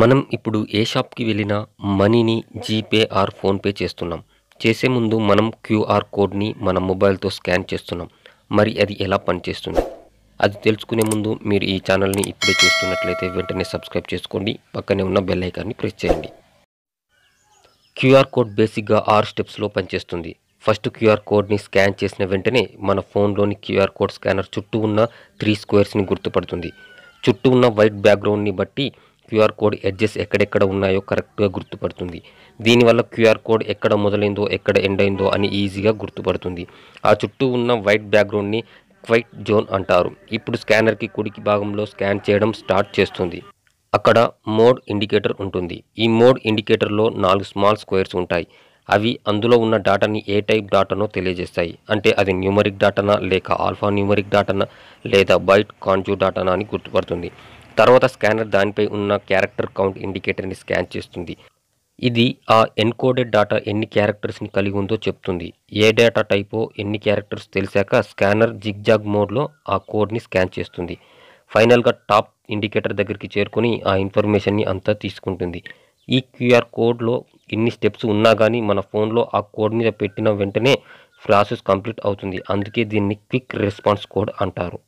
మనం ఇప్పుడు ఏ షాప్కి వెళ్ళినా మనీని జీపే ఆర్ ఫోన్పే చేస్తున్నాం చేసే ముందు మనం క్యూఆర్ కోడ్ని మన మొబైల్తో స్కాన్ చేస్తున్నాం మరి అది ఎలా పనిచేస్తుంది అది తెలుసుకునే ముందు మీరు ఈ ఛానల్ని ఇప్పుడే చూస్తున్నట్లయితే వెంటనే సబ్స్క్రైబ్ చేసుకోండి పక్కనే ఉన్న బెల్ ఐకాన్ని ప్రెస్ చేయండి క్యూఆర్ కోడ్ బేసిక్గా ఆరు స్టెప్స్లో పనిచేస్తుంది ఫస్ట్ క్యూఆర్ కోడ్ని స్కాన్ చేసిన వెంటనే మన ఫోన్లోని క్యూఆర్ కోడ్ స్కానర్ చుట్టూ ఉన్న త్రీ స్క్వేర్స్ని గుర్తుపడుతుంది చుట్టూ ఉన్న వైట్ బ్యాక్గ్రౌండ్ని బట్టి క్యూఆర్ కోడ్ ఎడ్జెస్ ఎక్కడెక్కడ ఉన్నాయో కరెక్ట్గా గుర్తుపడుతుంది దీనివల్ల క్యూఆర్ కోడ్ ఎక్కడ మొదలైందో ఎక్కడ ఎండ్ అయిందో అని ఈజీగా గుర్తుపడుతుంది ఆ చుట్టూ ఉన్న వైట్ బ్యాక్గ్రౌండ్ని క్వైట్ జోన్ అంటారు ఇప్పుడు స్కానర్కి కుడికి భాగంలో స్కాన్ చేయడం స్టార్ట్ చేస్తుంది అక్కడ మోడ్ ఇండికేటర్ ఉంటుంది ఈ మోడ్ ఇండికేటర్లో నాలుగు స్మాల్ స్క్వేర్స్ ఉంటాయి అవి అందులో ఉన్న డాటాని ఏ టైప్ డాటానో తెలియజేస్తాయి అంటే అది న్యూమరిక్ డాటానా లేక ఆల్ఫా న్యూమరిక్ డాటానా లేదా బైట్ కాన్జూ డాటానా అని గుర్తుపడుతుంది తర్వాత స్కానర్ దానిపై ఉన్న క్యారెక్టర్ కౌంట్ ఇండికేటర్ని స్కాన్ చేస్తుంది ఇది ఆ ఎన్కోడెడ్ డేటా ఎన్ని క్యారెక్టర్స్ని కలిగి ఉందో చెప్తుంది ఏ డేటా టైపో ఎన్ని క్యారెక్టర్స్ తెలిసాక స్కానర్ జిగ్జాగ్ మోడ్లో ఆ కోడ్ని స్కాన్ చేస్తుంది ఫైనల్గా టాప్ ఇండికేటర్ దగ్గరికి చేరుకొని ఆ ఇన్ఫర్మేషన్ని అంతా తీసుకుంటుంది ఈ క్యూఆర్ కోడ్లో ఇన్ని స్టెప్స్ ఉన్నా కానీ మన ఫోన్లో ఆ కోడ్ మీద పెట్టిన వెంటనే ప్రాసెస్ కంప్లీట్ అవుతుంది అందుకే దీన్ని క్విక్ రెస్పాన్స్ కోడ్ అంటారు